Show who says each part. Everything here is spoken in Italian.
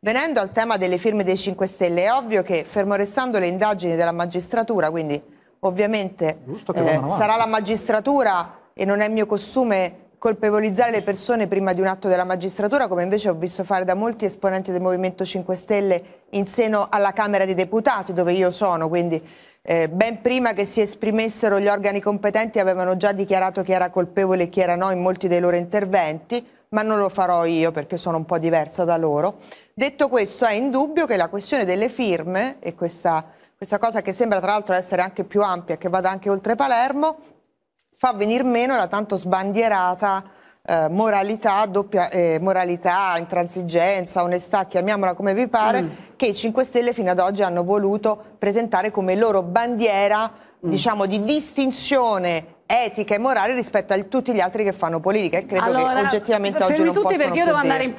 Speaker 1: Venendo al tema delle firme dei 5 Stelle, è ovvio che, fermo restando le indagini della magistratura, quindi ovviamente eh, sarà la magistratura e non è mio costume colpevolizzare le persone prima di un atto della magistratura, come invece ho visto fare da molti esponenti del Movimento 5 Stelle in seno alla Camera dei Deputati, dove io sono, quindi eh, ben prima che si esprimessero gli organi competenti avevano già dichiarato chi era colpevole e chi era no in molti dei loro interventi ma non lo farò io perché sono un po' diversa da loro. Detto questo, è indubbio che la questione delle firme e questa, questa cosa che sembra tra l'altro essere anche più ampia, che vada anche oltre Palermo, fa venir meno la tanto sbandierata eh, moralità, doppia, eh, moralità, intransigenza, onestà, chiamiamola come vi pare, mm. che i 5 Stelle fino ad oggi hanno voluto presentare come loro bandiera, mm. diciamo, di distinzione etica e morale rispetto a tutti gli altri che fanno politica e credo allora, che oggettivamente oggi non possono perché io devo andare in